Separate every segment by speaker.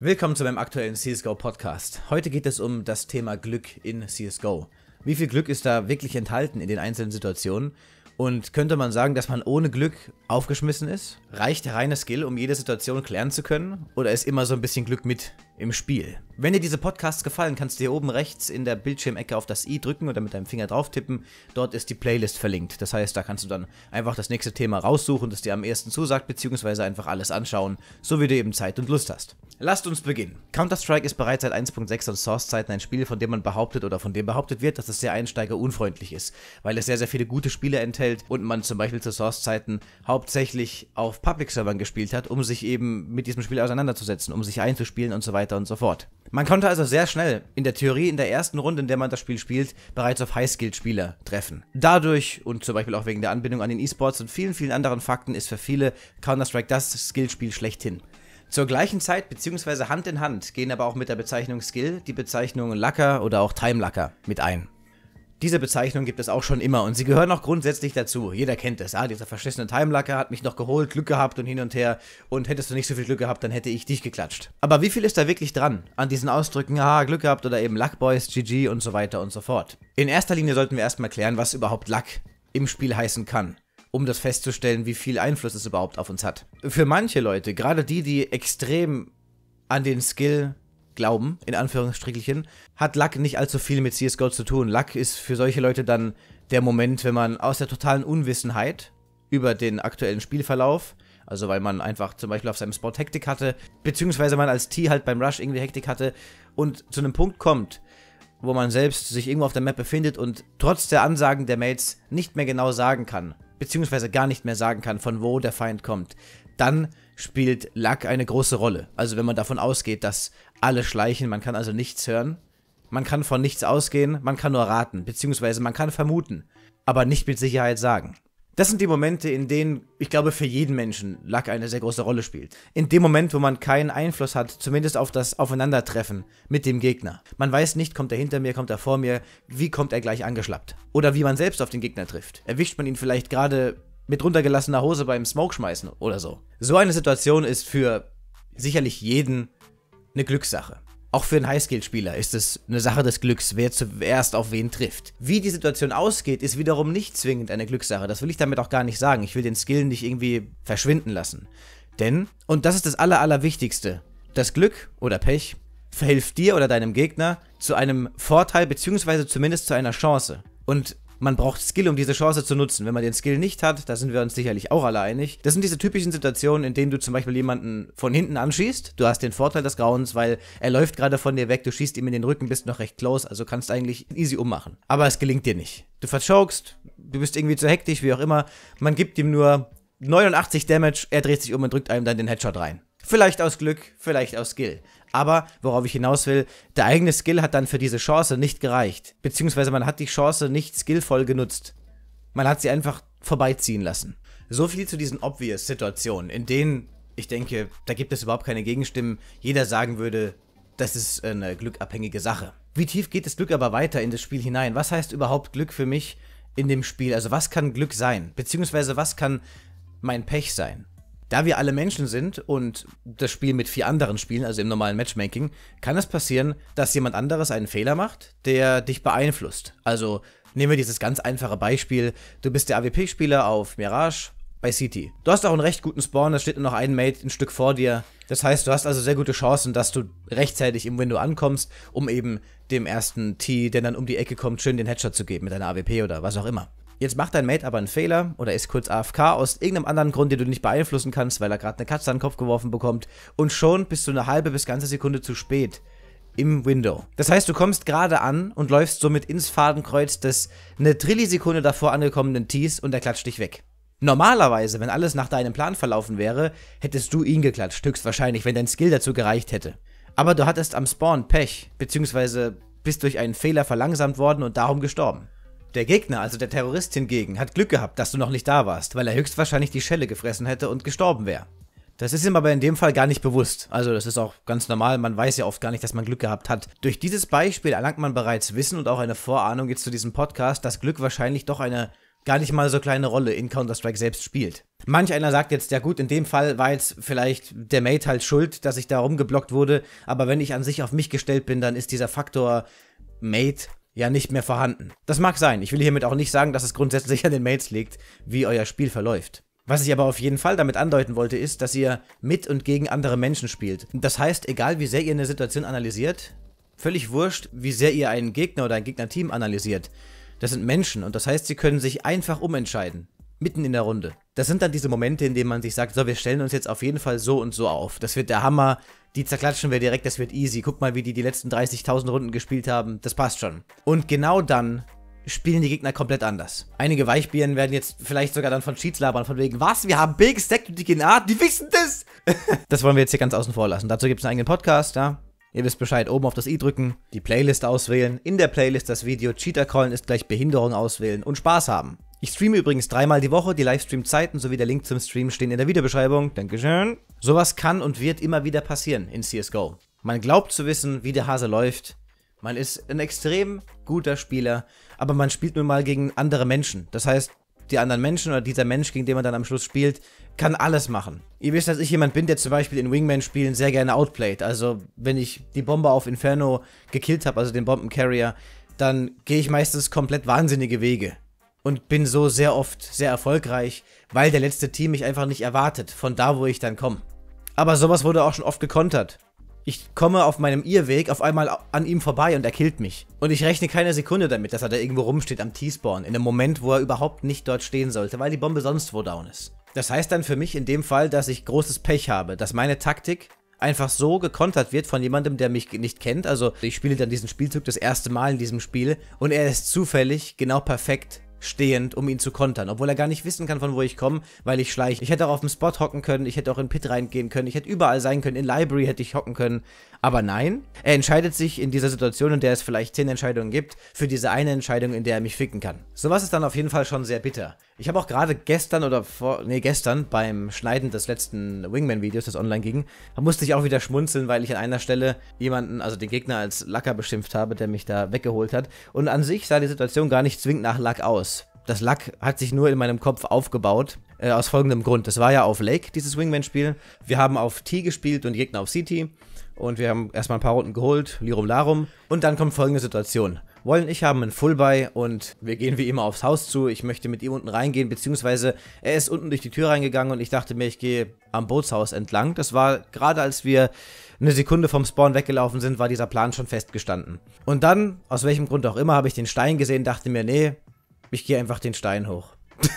Speaker 1: Willkommen zu meinem aktuellen CSGO Podcast. Heute geht es um das Thema Glück in CSGO. Wie viel Glück ist da wirklich enthalten in den einzelnen Situationen? Und könnte man sagen, dass man ohne Glück aufgeschmissen ist? Reicht reiner Skill, um jede Situation klären zu können? Oder ist immer so ein bisschen Glück mit im Spiel. Wenn dir diese Podcasts gefallen, kannst du hier oben rechts in der Bildschirmecke auf das i drücken oder mit deinem Finger drauf tippen. Dort ist die Playlist verlinkt. Das heißt, da kannst du dann einfach das nächste Thema raussuchen, das dir am ersten zusagt, beziehungsweise einfach alles anschauen, so wie du eben Zeit und Lust hast. Lasst uns beginnen. Counter-Strike ist bereits seit 1.6 und Source-Zeiten ein Spiel, von dem man behauptet oder von dem behauptet wird, dass es sehr einsteigerunfreundlich ist, weil es sehr, sehr viele gute Spiele enthält und man zum Beispiel zu Source-Zeiten hauptsächlich auf Public-Servern gespielt hat, um sich eben mit diesem Spiel auseinanderzusetzen, um sich einzuspielen und so weiter weiter und so fort. Man konnte also sehr schnell in der Theorie in der ersten Runde, in der man das Spiel spielt, bereits auf High-Skilled-Spieler treffen. Dadurch und zum Beispiel auch wegen der Anbindung an den E-Sports und vielen, vielen anderen Fakten ist für viele Counter-Strike das Skill-Spiel schlechthin. Zur gleichen Zeit bzw. Hand in Hand gehen aber auch mit der Bezeichnung Skill die Bezeichnungen Lacker oder auch Time Lacker mit ein. Diese Bezeichnung gibt es auch schon immer und sie gehören auch grundsätzlich dazu. Jeder kennt es. Ah, dieser verschissene Timelacker hat mich noch geholt, Glück gehabt und hin und her. Und hättest du nicht so viel Glück gehabt, dann hätte ich dich geklatscht. Aber wie viel ist da wirklich dran? An diesen Ausdrücken, ah, Glück gehabt oder eben Luckboys, GG und so weiter und so fort. In erster Linie sollten wir erstmal klären, was überhaupt Luck im Spiel heißen kann um das festzustellen, wie viel Einfluss es überhaupt auf uns hat. Für manche Leute, gerade die, die extrem an den Skill glauben, in Anführungsstrichelchen, hat Luck nicht allzu viel mit CSGO zu tun. Luck ist für solche Leute dann der Moment, wenn man aus der totalen Unwissenheit über den aktuellen Spielverlauf, also weil man einfach zum Beispiel auf seinem Spot Hektik hatte, beziehungsweise man als T halt beim Rush irgendwie Hektik hatte und zu einem Punkt kommt, wo man selbst sich irgendwo auf der Map befindet und trotz der Ansagen der Mates nicht mehr genau sagen kann, beziehungsweise gar nicht mehr sagen kann, von wo der Feind kommt, dann spielt Lack eine große Rolle. Also wenn man davon ausgeht, dass alle schleichen, man kann also nichts hören, man kann von nichts ausgehen, man kann nur raten, beziehungsweise man kann vermuten, aber nicht mit Sicherheit sagen. Das sind die Momente, in denen, ich glaube, für jeden Menschen Lack eine sehr große Rolle spielt. In dem Moment, wo man keinen Einfluss hat, zumindest auf das Aufeinandertreffen mit dem Gegner. Man weiß nicht, kommt er hinter mir, kommt er vor mir, wie kommt er gleich angeschlappt. Oder wie man selbst auf den Gegner trifft. Erwischt man ihn vielleicht gerade mit runtergelassener Hose beim Smoke schmeißen oder so. So eine Situation ist für sicherlich jeden eine Glückssache. Auch für einen Highskill-Spieler ist es eine Sache des Glücks, wer zuerst auf wen trifft. Wie die Situation ausgeht, ist wiederum nicht zwingend eine Glückssache. Das will ich damit auch gar nicht sagen. Ich will den Skill nicht irgendwie verschwinden lassen. Denn, und das ist das Aller, Allerwichtigste, das Glück oder Pech verhilft dir oder deinem Gegner zu einem Vorteil bzw. zumindest zu einer Chance. Und man braucht Skill, um diese Chance zu nutzen. Wenn man den Skill nicht hat, da sind wir uns sicherlich auch alle einig. Das sind diese typischen Situationen, in denen du zum Beispiel jemanden von hinten anschießt. Du hast den Vorteil des Grauens, weil er läuft gerade von dir weg, du schießt ihm in den Rücken, bist noch recht close, also kannst eigentlich easy ummachen. Aber es gelingt dir nicht. Du verschaukst, du bist irgendwie zu hektisch, wie auch immer. Man gibt ihm nur 89 Damage, er dreht sich um und drückt einem dann den Headshot rein. Vielleicht aus Glück, vielleicht aus Skill. Aber worauf ich hinaus will, der eigene Skill hat dann für diese Chance nicht gereicht. Beziehungsweise man hat die Chance nicht skillvoll genutzt. Man hat sie einfach vorbeiziehen lassen. So viel zu diesen obvious Situationen, in denen ich denke, da gibt es überhaupt keine Gegenstimmen. Jeder sagen würde, das ist eine glückabhängige Sache. Wie tief geht das Glück aber weiter in das Spiel hinein? Was heißt überhaupt Glück für mich in dem Spiel? Also was kann Glück sein? Beziehungsweise was kann mein Pech sein? Da wir alle Menschen sind und das Spiel mit vier anderen spielen, also im normalen Matchmaking, kann es passieren, dass jemand anderes einen Fehler macht, der dich beeinflusst. Also nehmen wir dieses ganz einfache Beispiel, du bist der AWP-Spieler auf Mirage bei City. Du hast auch einen recht guten Spawn, es steht nur noch ein Mate ein Stück vor dir. Das heißt, du hast also sehr gute Chancen, dass du rechtzeitig im Window ankommst, um eben dem ersten T, der dann um die Ecke kommt, schön den Headshot zu geben mit einer AWP oder was auch immer. Jetzt macht dein Mate aber einen Fehler oder ist kurz AFK aus irgendeinem anderen Grund, den du nicht beeinflussen kannst, weil er gerade eine Katze an den Kopf geworfen bekommt. Und schon bist du eine halbe bis ganze Sekunde zu spät im Window. Das heißt, du kommst gerade an und läufst somit ins Fadenkreuz des eine Trillisekunde davor angekommenen Tees und er klatscht dich weg. Normalerweise, wenn alles nach deinem Plan verlaufen wäre, hättest du ihn geklatscht, höchstwahrscheinlich, wenn dein Skill dazu gereicht hätte. Aber du hattest am Spawn Pech, beziehungsweise bist durch einen Fehler verlangsamt worden und darum gestorben. Der Gegner, also der Terrorist hingegen, hat Glück gehabt, dass du noch nicht da warst, weil er höchstwahrscheinlich die Schelle gefressen hätte und gestorben wäre. Das ist ihm aber in dem Fall gar nicht bewusst. Also das ist auch ganz normal, man weiß ja oft gar nicht, dass man Glück gehabt hat. Durch dieses Beispiel erlangt man bereits Wissen und auch eine Vorahnung jetzt zu diesem Podcast, dass Glück wahrscheinlich doch eine gar nicht mal so kleine Rolle in Counter-Strike selbst spielt. Manch einer sagt jetzt, ja gut, in dem Fall war jetzt vielleicht der Mate halt schuld, dass ich da rumgeblockt wurde, aber wenn ich an sich auf mich gestellt bin, dann ist dieser Faktor Mate ja nicht mehr vorhanden. Das mag sein. Ich will hiermit auch nicht sagen, dass es grundsätzlich an den Mates liegt, wie euer Spiel verläuft. Was ich aber auf jeden Fall damit andeuten wollte, ist, dass ihr mit und gegen andere Menschen spielt. Das heißt, egal wie sehr ihr eine Situation analysiert, völlig wurscht, wie sehr ihr einen Gegner oder ein Gegnerteam analysiert. Das sind Menschen und das heißt, sie können sich einfach umentscheiden mitten in der Runde. Das sind dann diese Momente, in denen man sich sagt, so, wir stellen uns jetzt auf jeden Fall so und so auf. Das wird der Hammer, die zerklatschen wir direkt, das wird easy. Guck mal, wie die die letzten 30.000 Runden gespielt haben, das passt schon. Und genau dann spielen die Gegner komplett anders. Einige Weichbieren werden jetzt vielleicht sogar dann von Cheats labern, von wegen, was, wir haben Big Stack und die gehen Art, ah, die wissen das! das wollen wir jetzt hier ganz außen vor lassen. Dazu gibt es einen eigenen Podcast, ja. Ihr wisst Bescheid, oben auf das i drücken, die Playlist auswählen, in der Playlist das Video Cheater Callen ist gleich Behinderung auswählen und Spaß haben. Ich streame übrigens dreimal die Woche, die Livestream-Zeiten sowie der Link zum Stream stehen in der Videobeschreibung. Dankeschön. Sowas kann und wird immer wieder passieren in CSGO. Man glaubt zu wissen, wie der Hase läuft. Man ist ein extrem guter Spieler, aber man spielt nun mal gegen andere Menschen. Das heißt, die anderen Menschen oder dieser Mensch, gegen den man dann am Schluss spielt, kann alles machen. Ihr wisst, dass ich jemand bin, der zum Beispiel in Wingman-Spielen sehr gerne outplayed. Also, wenn ich die Bombe auf Inferno gekillt habe, also den Bombencarrier, dann gehe ich meistens komplett wahnsinnige Wege und bin so sehr oft sehr erfolgreich, weil der letzte Team mich einfach nicht erwartet, von da, wo ich dann komme. Aber sowas wurde auch schon oft gekontert. Ich komme auf meinem Irrweg auf einmal an ihm vorbei und er killt mich. Und ich rechne keine Sekunde damit, dass er da irgendwo rumsteht am T-Spawn, in einem Moment, wo er überhaupt nicht dort stehen sollte, weil die Bombe sonst wo down ist. Das heißt dann für mich in dem Fall, dass ich großes Pech habe, dass meine Taktik einfach so gekontert wird von jemandem, der mich nicht kennt. Also ich spiele dann diesen Spielzug das erste Mal in diesem Spiel und er ist zufällig genau perfekt stehend, um ihn zu kontern, obwohl er gar nicht wissen kann, von wo ich komme, weil ich schleiche. Ich hätte auch auf dem Spot hocken können, ich hätte auch in Pit reingehen können, ich hätte überall sein können, in Library hätte ich hocken können, aber nein. Er entscheidet sich in dieser Situation, in der es vielleicht 10 Entscheidungen gibt, für diese eine Entscheidung, in der er mich ficken kann. Sowas ist dann auf jeden Fall schon sehr bitter. Ich habe auch gerade gestern oder vor, nee, gestern beim Schneiden des letzten Wingman-Videos, das online ging, musste ich auch wieder schmunzeln, weil ich an einer Stelle jemanden, also den Gegner als Lacker beschimpft habe, der mich da weggeholt hat. Und an sich sah die Situation gar nicht zwingend nach Lack aus das Lack hat sich nur in meinem Kopf aufgebaut. Äh, aus folgendem Grund. Das war ja auf Lake, dieses Wingman-Spiel. Wir haben auf T gespielt und Gegner auf City. Und wir haben erstmal ein paar Runden geholt, Lirum Larum. Und dann kommt folgende Situation. Wollen ich haben einen Fullbuy und wir gehen wie immer aufs Haus zu. Ich möchte mit ihm unten reingehen, beziehungsweise er ist unten durch die Tür reingegangen und ich dachte mir, ich gehe am Bootshaus entlang. Das war gerade als wir eine Sekunde vom Spawn weggelaufen sind, war dieser Plan schon festgestanden. Und dann, aus welchem Grund auch immer, habe ich den Stein gesehen, dachte mir, nee, ich gehe einfach den Stein hoch.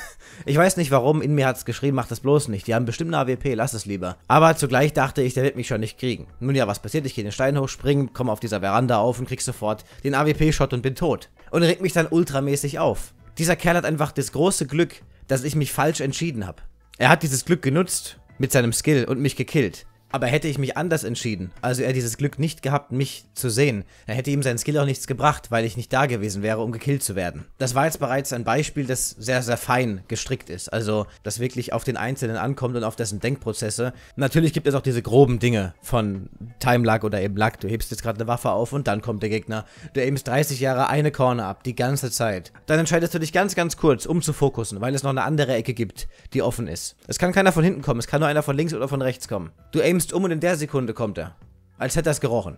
Speaker 1: ich weiß nicht warum, in mir hat es geschrieben, mach das bloß nicht. Die haben bestimmt eine AWP, lass es lieber. Aber zugleich dachte ich, der wird mich schon nicht kriegen. Nun ja, was passiert? Ich gehe den Stein hoch, springe, komme auf dieser Veranda auf und krieg sofort den AWP-Shot und bin tot. Und regt mich dann ultramäßig auf. Dieser Kerl hat einfach das große Glück, dass ich mich falsch entschieden habe. Er hat dieses Glück genutzt mit seinem Skill und mich gekillt. Aber hätte ich mich anders entschieden, also er dieses Glück nicht gehabt, mich zu sehen, dann hätte ihm sein Skill auch nichts gebracht, weil ich nicht da gewesen wäre, um gekillt zu werden. Das war jetzt bereits ein Beispiel, das sehr, sehr fein gestrickt ist. Also, das wirklich auf den Einzelnen ankommt und auf dessen Denkprozesse. Natürlich gibt es auch diese groben Dinge von Time Lag oder eben Lag. Du hebst jetzt gerade eine Waffe auf und dann kommt der Gegner. Du aimst 30 Jahre eine Korne ab, die ganze Zeit. Dann entscheidest du dich ganz, ganz kurz, um zu fokussen, weil es noch eine andere Ecke gibt, die offen ist. Es kann keiner von hinten kommen, es kann nur einer von links oder von rechts kommen. Du aimst nimmst um und in der Sekunde kommt er. Als hätte er es gerochen.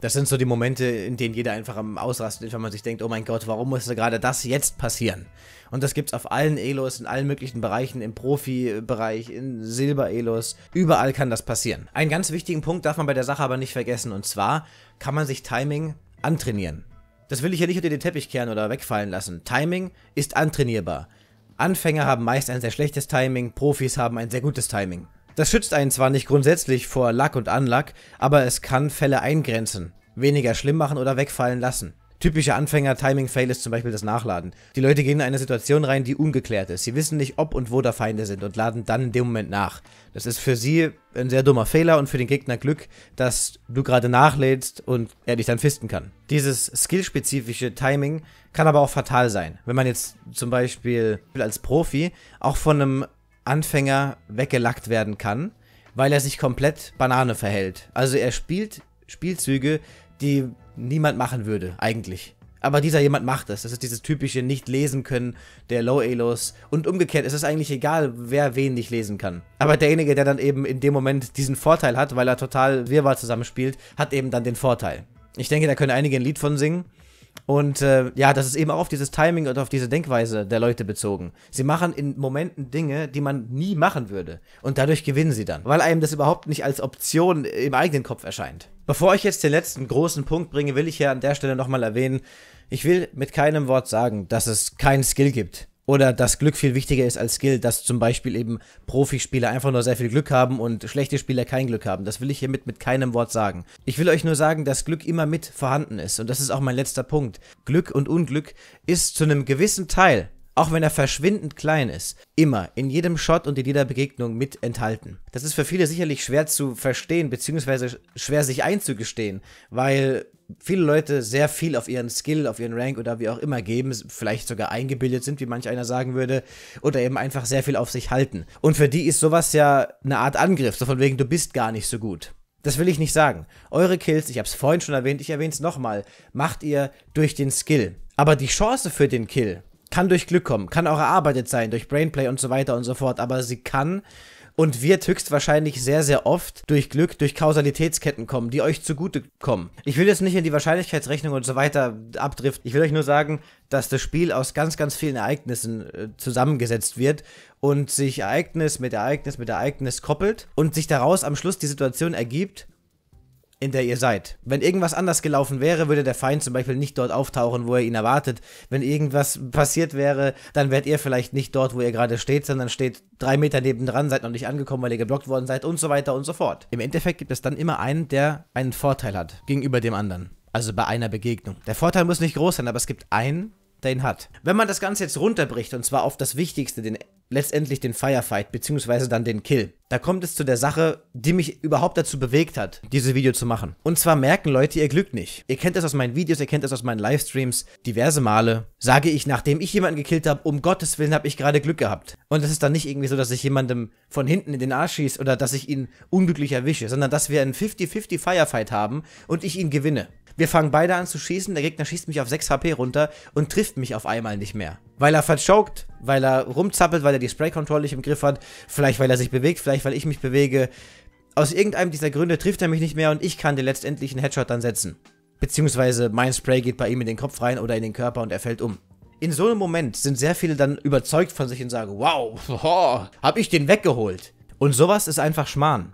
Speaker 1: Das sind so die Momente, in denen jeder einfach am Ausrasten ist, wenn man sich denkt, oh mein Gott, warum muss gerade das jetzt passieren? Und das gibt's auf allen Elos, in allen möglichen Bereichen, im Profibereich, in Silber-Elos, überall kann das passieren. Einen ganz wichtigen Punkt darf man bei der Sache aber nicht vergessen, und zwar kann man sich Timing antrainieren. Das will ich ja nicht unter den Teppich kehren oder wegfallen lassen. Timing ist antrainierbar. Anfänger haben meist ein sehr schlechtes Timing, Profis haben ein sehr gutes Timing. Das schützt einen zwar nicht grundsätzlich vor Lack und Anlack, aber es kann Fälle eingrenzen, weniger schlimm machen oder wegfallen lassen. Typischer Anfänger-Timing-Fail ist zum Beispiel das Nachladen. Die Leute gehen in eine Situation rein, die ungeklärt ist. Sie wissen nicht, ob und wo da Feinde sind und laden dann in dem Moment nach. Das ist für sie ein sehr dummer Fehler und für den Gegner Glück, dass du gerade nachlädst und er dich dann fisten kann. Dieses skillspezifische Timing kann aber auch fatal sein. Wenn man jetzt zum Beispiel als Profi auch von einem Anfänger weggelackt werden kann, weil er sich komplett Banane verhält. Also er spielt Spielzüge, die niemand machen würde, eigentlich. Aber dieser jemand macht es. Das. das ist dieses typische nicht lesen können der Low alos Und umgekehrt, es ist eigentlich egal, wer wen nicht lesen kann. Aber derjenige, der dann eben in dem Moment diesen Vorteil hat, weil er total Wirrwarr zusammenspielt, hat eben dann den Vorteil. Ich denke, da können einige ein Lied von singen. Und äh, ja, das ist eben auch auf dieses Timing und auf diese Denkweise der Leute bezogen. Sie machen in Momenten Dinge, die man nie machen würde. Und dadurch gewinnen sie dann, weil einem das überhaupt nicht als Option im eigenen Kopf erscheint. Bevor ich jetzt den letzten großen Punkt bringe, will ich hier an der Stelle nochmal erwähnen, ich will mit keinem Wort sagen, dass es kein Skill gibt oder dass Glück viel wichtiger ist als Skill, dass zum Beispiel eben Profispieler einfach nur sehr viel Glück haben und schlechte Spieler kein Glück haben. Das will ich hiermit mit keinem Wort sagen. Ich will euch nur sagen, dass Glück immer mit vorhanden ist und das ist auch mein letzter Punkt. Glück und Unglück ist zu einem gewissen Teil, auch wenn er verschwindend klein ist, immer in jedem Shot und in jeder Begegnung mit enthalten. Das ist für viele sicherlich schwer zu verstehen, beziehungsweise schwer sich einzugestehen, weil viele Leute sehr viel auf ihren Skill, auf ihren Rank oder wie auch immer geben, vielleicht sogar eingebildet sind, wie manch einer sagen würde, oder eben einfach sehr viel auf sich halten. Und für die ist sowas ja eine Art Angriff, so von wegen, du bist gar nicht so gut. Das will ich nicht sagen. Eure Kills, ich habe es vorhin schon erwähnt, ich erwähne es nochmal, macht ihr durch den Skill. Aber die Chance für den Kill kann durch Glück kommen, kann auch erarbeitet sein, durch Brainplay und so weiter und so fort, aber sie kann und wird höchstwahrscheinlich sehr, sehr oft durch Glück, durch Kausalitätsketten kommen, die euch zugute kommen. Ich will jetzt nicht in die Wahrscheinlichkeitsrechnung und so weiter abdriften. Ich will euch nur sagen, dass das Spiel aus ganz, ganz vielen Ereignissen äh, zusammengesetzt wird und sich Ereignis mit Ereignis mit Ereignis koppelt und sich daraus am Schluss die Situation ergibt, in der ihr seid. Wenn irgendwas anders gelaufen wäre, würde der Feind zum Beispiel nicht dort auftauchen, wo er ihn erwartet. Wenn irgendwas passiert wäre, dann wärt ihr vielleicht nicht dort, wo ihr gerade steht, sondern steht drei Meter nebendran, seid noch nicht angekommen, weil ihr geblockt worden seid und so weiter und so fort. Im Endeffekt gibt es dann immer einen, der einen Vorteil hat gegenüber dem anderen. Also bei einer Begegnung. Der Vorteil muss nicht groß sein, aber es gibt einen, der ihn hat. Wenn man das Ganze jetzt runterbricht, und zwar auf das Wichtigste, den letztendlich den Firefight, beziehungsweise dann den Kill. Da kommt es zu der Sache, die mich überhaupt dazu bewegt hat, dieses Video zu machen. Und zwar merken Leute ihr Glück nicht. Ihr kennt das aus meinen Videos, ihr kennt das aus meinen Livestreams. Diverse Male sage ich, nachdem ich jemanden gekillt habe, um Gottes Willen habe ich gerade Glück gehabt. Und das ist dann nicht irgendwie so, dass ich jemandem von hinten in den Arsch schieße oder dass ich ihn unglücklich erwische, sondern dass wir einen 50-50 Firefight haben und ich ihn gewinne. Wir fangen beide an zu schießen, der Gegner schießt mich auf 6 HP runter und trifft mich auf einmal nicht mehr. Weil er verchoked, weil er rumzappelt, weil er die Spray-Control nicht im Griff hat, vielleicht weil er sich bewegt, vielleicht weil ich mich bewege. Aus irgendeinem dieser Gründe trifft er mich nicht mehr und ich kann den letztendlichen Headshot dann setzen. Beziehungsweise mein Spray geht bei ihm in den Kopf rein oder in den Körper und er fällt um. In so einem Moment sind sehr viele dann überzeugt von sich und sagen, wow, oh, hab ich den weggeholt. Und sowas ist einfach Schmarrn.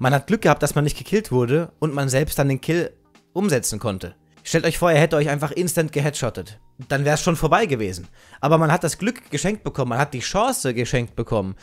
Speaker 1: Man hat Glück gehabt, dass man nicht gekillt wurde und man selbst dann den Kill umsetzen konnte. Stellt euch vor, er hätte euch einfach instant geheadshottet. Dann wäre es schon vorbei gewesen. Aber man hat das Glück geschenkt bekommen, man hat die Chance geschenkt bekommen,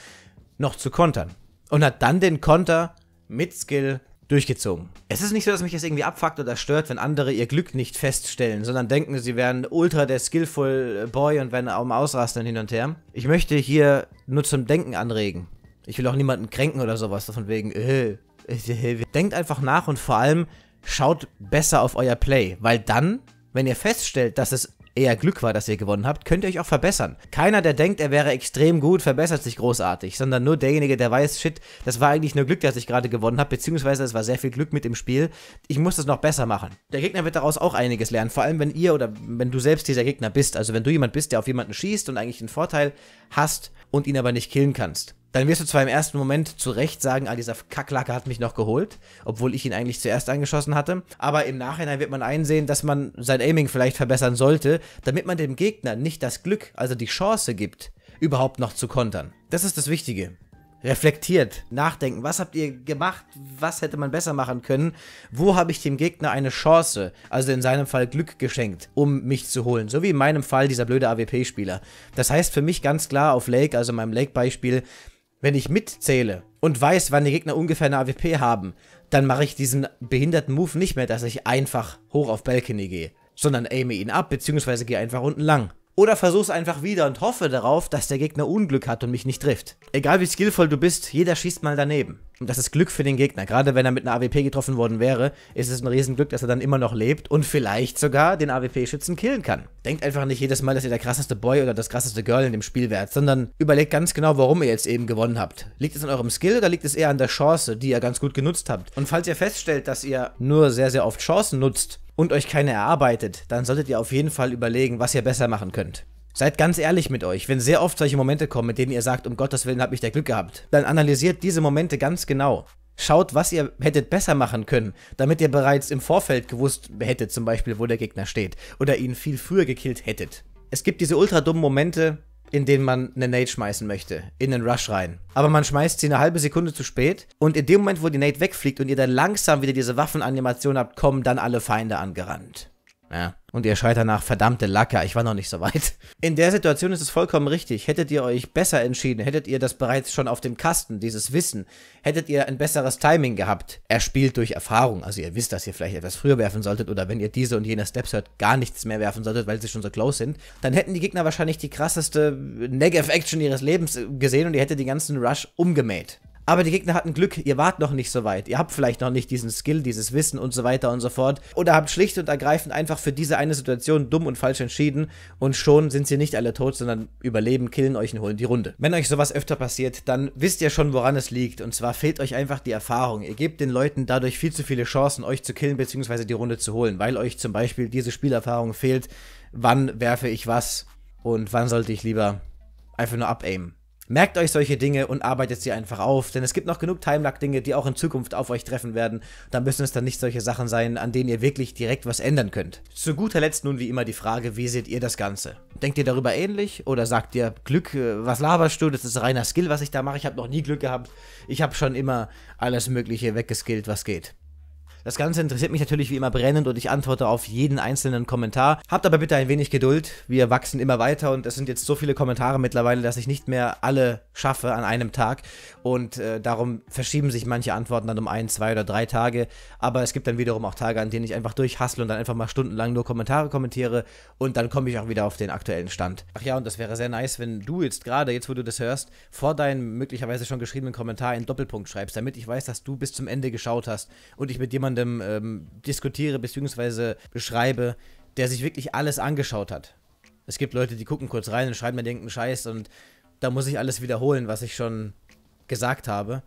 Speaker 1: noch zu kontern. Und hat dann den Konter mit Skill durchgezogen. Es ist nicht so, dass mich das irgendwie abfuckt oder stört, wenn andere ihr Glück nicht feststellen, sondern denken, sie wären ultra der skillful Boy und werden am Ausrasten hin und her. Ich möchte hier nur zum Denken anregen. Ich will auch niemanden kränken oder sowas, von wegen, äh, äh, äh, Denkt einfach nach und vor allem schaut besser auf euer Play, weil dann, wenn ihr feststellt, dass es eher Glück war, dass ihr gewonnen habt, könnt ihr euch auch verbessern. Keiner, der denkt, er wäre extrem gut, verbessert sich großartig, sondern nur derjenige, der weiß, shit, das war eigentlich nur Glück, dass ich gerade gewonnen habe, beziehungsweise es war sehr viel Glück mit im Spiel. Ich muss das noch besser machen. Der Gegner wird daraus auch einiges lernen, vor allem wenn ihr oder wenn du selbst dieser Gegner bist, also wenn du jemand bist, der auf jemanden schießt und eigentlich einen Vorteil hast und ihn aber nicht killen kannst dann wirst du zwar im ersten Moment zu Recht sagen, ah, dieser Kacklacke hat mich noch geholt, obwohl ich ihn eigentlich zuerst angeschossen hatte, aber im Nachhinein wird man einsehen, dass man sein Aiming vielleicht verbessern sollte, damit man dem Gegner nicht das Glück, also die Chance gibt, überhaupt noch zu kontern. Das ist das Wichtige. Reflektiert, nachdenken, was habt ihr gemacht, was hätte man besser machen können, wo habe ich dem Gegner eine Chance, also in seinem Fall Glück geschenkt, um mich zu holen, so wie in meinem Fall dieser blöde AWP-Spieler. Das heißt für mich ganz klar auf Lake, also meinem Lake-Beispiel, wenn ich mitzähle und weiß, wann die Gegner ungefähr eine AWP haben, dann mache ich diesen behinderten Move nicht mehr, dass ich einfach hoch auf Balcony gehe, sondern aime ihn ab, bzw. gehe einfach unten lang. Oder versuch's einfach wieder und hoffe darauf, dass der Gegner Unglück hat und mich nicht trifft. Egal wie skillvoll du bist, jeder schießt mal daneben. Und das ist Glück für den Gegner. Gerade wenn er mit einer AWP getroffen worden wäre, ist es ein Riesenglück, dass er dann immer noch lebt und vielleicht sogar den AWP-Schützen killen kann. Denkt einfach nicht jedes Mal, dass ihr der krasseste Boy oder das krasseste Girl in dem Spiel wärt, sondern überlegt ganz genau, warum ihr jetzt eben gewonnen habt. Liegt es an eurem Skill oder liegt es eher an der Chance, die ihr ganz gut genutzt habt? Und falls ihr feststellt, dass ihr nur sehr, sehr oft Chancen nutzt und euch keine erarbeitet, dann solltet ihr auf jeden Fall überlegen, was ihr besser machen könnt. Seid ganz ehrlich mit euch, wenn sehr oft solche Momente kommen, mit denen ihr sagt, um Gottes Willen hab ich da Glück gehabt, dann analysiert diese Momente ganz genau. Schaut, was ihr hättet besser machen können, damit ihr bereits im Vorfeld gewusst hättet, zum Beispiel, wo der Gegner steht, oder ihn viel früher gekillt hättet. Es gibt diese ultra dummen Momente, in denen man eine Nate schmeißen möchte, in einen Rush rein. Aber man schmeißt sie eine halbe Sekunde zu spät und in dem Moment, wo die Nate wegfliegt und ihr dann langsam wieder diese Waffenanimation habt, kommen dann alle Feinde angerannt. Ja. Und ihr schreit danach, verdammte Lacker, ich war noch nicht so weit. In der Situation ist es vollkommen richtig. Hättet ihr euch besser entschieden, hättet ihr das bereits schon auf dem Kasten, dieses Wissen, hättet ihr ein besseres Timing gehabt, erspielt durch Erfahrung. Also ihr wisst, dass ihr vielleicht etwas früher werfen solltet oder wenn ihr diese und jene Steps hört, gar nichts mehr werfen solltet, weil sie schon so close sind. Dann hätten die Gegner wahrscheinlich die krasseste Negative Action ihres Lebens gesehen und ihr hättet den ganzen Rush umgemäht. Aber die Gegner hatten Glück, ihr wart noch nicht so weit. Ihr habt vielleicht noch nicht diesen Skill, dieses Wissen und so weiter und so fort. Oder habt schlicht und ergreifend einfach für diese eine Situation dumm und falsch entschieden und schon sind sie nicht alle tot, sondern überleben, killen euch und holen die Runde. Wenn euch sowas öfter passiert, dann wisst ihr schon, woran es liegt. Und zwar fehlt euch einfach die Erfahrung. Ihr gebt den Leuten dadurch viel zu viele Chancen, euch zu killen bzw. die Runde zu holen, weil euch zum Beispiel diese Spielerfahrung fehlt. Wann werfe ich was und wann sollte ich lieber einfach nur abaimen? Merkt euch solche Dinge und arbeitet sie einfach auf, denn es gibt noch genug Timelag-Dinge, die auch in Zukunft auf euch treffen werden. Da müssen es dann nicht solche Sachen sein, an denen ihr wirklich direkt was ändern könnt. Zu guter Letzt nun wie immer die Frage, wie seht ihr das Ganze? Denkt ihr darüber ähnlich oder sagt ihr, Glück, äh, was laberst du, das ist reiner Skill, was ich da mache, ich habe noch nie Glück gehabt, ich habe schon immer alles Mögliche weggeskillt, was geht. Das Ganze interessiert mich natürlich wie immer brennend und ich antworte auf jeden einzelnen Kommentar. Habt aber bitte ein wenig Geduld. Wir wachsen immer weiter und es sind jetzt so viele Kommentare mittlerweile, dass ich nicht mehr alle schaffe an einem Tag. Und äh, darum verschieben sich manche Antworten dann um ein, zwei oder drei Tage. Aber es gibt dann wiederum auch Tage, an denen ich einfach durchhassle und dann einfach mal stundenlang nur Kommentare kommentiere und dann komme ich auch wieder auf den aktuellen Stand. Ach ja, und das wäre sehr nice, wenn du jetzt gerade, jetzt wo du das hörst, vor deinem möglicherweise schon geschriebenen Kommentar einen Doppelpunkt schreibst, damit ich weiß, dass du bis zum Ende geschaut hast und ich mit jemandem jemandem ähm, diskutiere bzw. beschreibe, der sich wirklich alles angeschaut hat. Es gibt Leute, die gucken kurz rein und schreiben mir denken Scheiß und da muss ich alles wiederholen, was ich schon gesagt habe.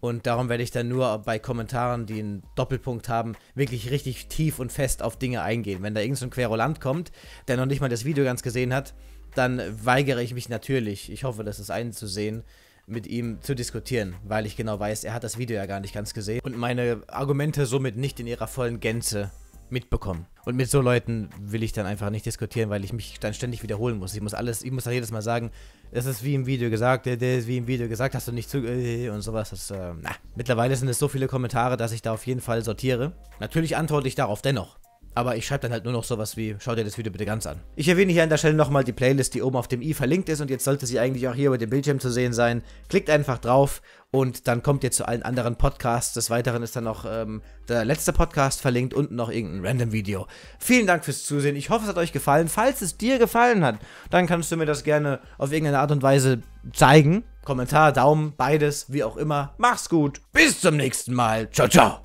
Speaker 1: Und darum werde ich dann nur bei Kommentaren, die einen Doppelpunkt haben, wirklich richtig tief und fest auf Dinge eingehen. Wenn da irgendein so Querulant kommt, der noch nicht mal das Video ganz gesehen hat, dann weigere ich mich natürlich, ich hoffe, das ist einzusehen, mit ihm zu diskutieren, weil ich genau weiß, er hat das Video ja gar nicht ganz gesehen und meine Argumente somit nicht in ihrer vollen Gänze mitbekommen. Und mit so Leuten will ich dann einfach nicht diskutieren, weil ich mich dann ständig wiederholen muss. Ich muss alles, ich muss da jedes Mal sagen, das ist wie im Video gesagt, äh, der ist wie im Video gesagt, hast du nicht zu äh, und sowas. Das, äh, na. Mittlerweile sind es so viele Kommentare, dass ich da auf jeden Fall sortiere. Natürlich antworte ich darauf dennoch. Aber ich schreibe dann halt nur noch sowas wie, schau dir das Video bitte ganz an. Ich erwähne hier an der Stelle nochmal die Playlist, die oben auf dem i verlinkt ist und jetzt sollte sie eigentlich auch hier über dem Bildschirm zu sehen sein. Klickt einfach drauf und dann kommt ihr zu allen anderen Podcasts. Des Weiteren ist dann noch ähm, der letzte Podcast verlinkt und noch irgendein random Video. Vielen Dank fürs Zusehen. Ich hoffe, es hat euch gefallen. Falls es dir gefallen hat, dann kannst du mir das gerne auf irgendeine Art und Weise zeigen. Kommentar, Daumen, beides, wie auch immer. Mach's gut. Bis zum nächsten Mal. Ciao, ciao.